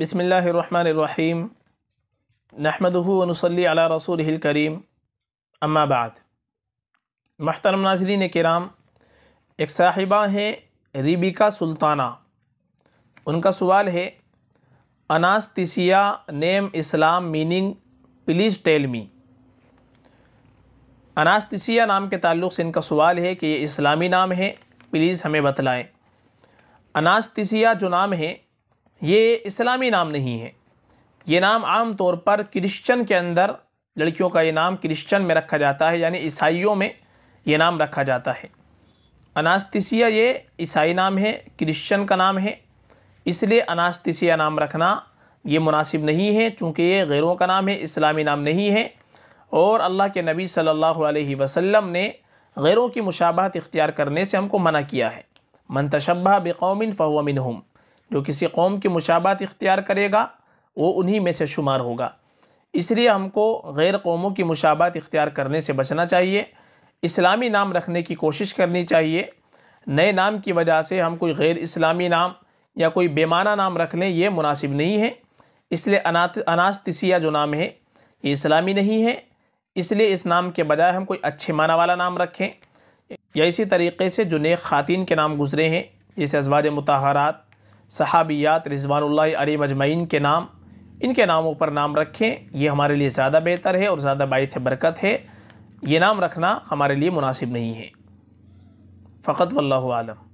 बसमीम नहमदनसली अला रसूल करीम अम्माबाद महतरम नाजरीन कराम एक साहिबा हैं रिबिका सुल्ताना उनका सवाल है Anastasia name Islam meaning please tell me Anastasia नाम के ताल्लुक से इनका सवाल है कि ये इस्लामी नाम है प्लीज़ हमें बतलाएं अनास्तिसिया जो नाम है ये इस्लामी नाम नहीं है ये नाम आम तौर पर क्रिश्चन के अंदर लड़कियों का ये नाम क्रिश्चन में रखा जाता है यानी ईसाइयों में ये नाम रखा जाता है अनास्तिसिया ये ईसाई नाम है क्रिश्चन का नाम है इसलिए अनास्तिसिया नाम रखना ये मुनासिब नहीं है चूँकि ये गैरों का नाम है इस्लामी नाम नहीं है और अल्लाह के नबी सल्लल्लाहु अलैहि वसल्लम ने गैरों की मुशाबहत इख्तियार करने से हमको मना किया है मन तशबा बेकौमिन फ़हुआ मिनहुम जो किसी कौम की मुशाबात इख्तियार करेगा वो उन्हीं में से शुमार होगा इसलिए हमको गैर कौमों की मुशाबात इख्तियार करने से बचना चाहिए इस्लामी नाम रखने की कोशिश करनी चाहिए नए नाम की वजह से हम कोई गैर इस्लामी नाम या कोई बेमाना नाम रख लें ये मुनासिब नहीं है इसलिए अनास्तिसिया जो नाम है ये इस्लामी नहीं है इसलिए इस नाम के बजाय हम कोई अच्छे माना वाला नाम रखें या इसी तरीके से जो नेक ख़ातिन के नाम गुज़रे हैं जैसे अजवाज मतहरात सहाबियात रिजवानुल्लाह अली मजमैन के नाम इनके नामों पर नाम रखें ये हमारे लिए ज़्यादा बेहतर है और ज़्यादा बायस बरकत है ये नाम रखना हमारे लिए मुनासिब नहीं है फ़कत वल्लम